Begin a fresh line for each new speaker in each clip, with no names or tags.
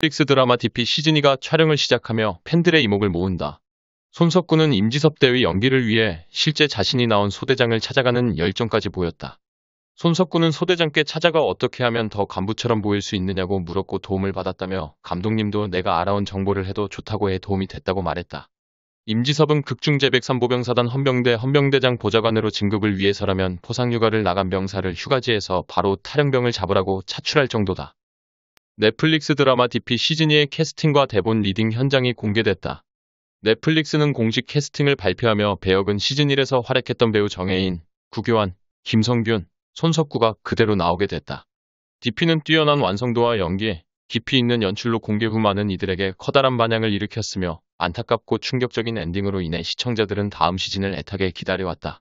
넷플릭스 드라마 DP 시즌이가 촬영을 시작하며 팬들의 이목을 모은다. 손석구는 임지섭 대위 연기를 위해 실제 자신이 나온 소대장을 찾아가는 열정까지 보였다. 손석구는 소대장께 찾아가 어떻게 하면 더 간부처럼 보일 수 있느냐고 물었고 도움을 받았다며 감독님도 내가 알아온 정보를 해도 좋다고 해 도움이 됐다고 말했다. 임지섭은 극중제 백산보병사단 헌병대 헌병대장 보좌관으로 진급을 위해서라면 포상휴가를 나간 병사를 휴가지에서 바로 탈영병을 잡으라고 차출할 정도다. 넷플릭스 드라마 DP 시즌2의 캐스팅과 대본 리딩 현장이 공개됐다. 넷플릭스는 공식 캐스팅을 발표하며 배역은 시즌1에서 활약했던 배우 정혜인, 구교환, 김성균, 손석구가 그대로 나오게 됐다. DP는 뛰어난 완성도와 연기, 에 깊이 있는 연출로 공개 후 많은 이들에게 커다란 반향을 일으켰으며 안타깝고 충격적인 엔딩으로 인해 시청자들은 다음 시즌을 애타게 기다려왔다.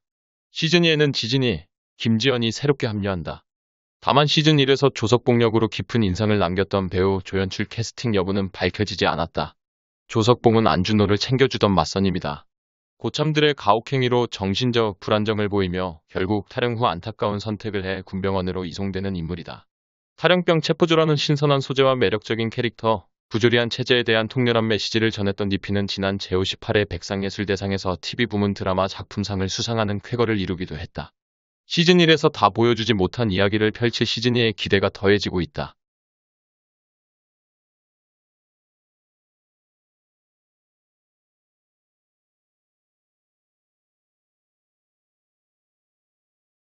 시즌2에는 지진이, 김지연이 새롭게 합류한다. 다만 시즌 1에서 조석봉 역으로 깊은 인상을 남겼던 배우 조연출 캐스팅 여부는 밝혀지지 않았다. 조석봉은 안준호를 챙겨주던 맞선입니다. 고참들의 가혹행위로 정신적 불안정을 보이며 결국 탈영 후 안타까운 선택을 해 군병원으로 이송되는 인물이다. 탈영병 체포조라는 신선한 소재와 매력적인 캐릭터, 부조리한 체제에 대한 통렬한 메시지를 전했던 니피는 지난 제58회 백상예술대상에서 TV 부문 드라마 작품상을 수상하는 쾌거를 이루기도 했다. 시즌1에서 다 보여주지 못한 이야기를 펼칠 시즌2의 기대가 더해지고 있다.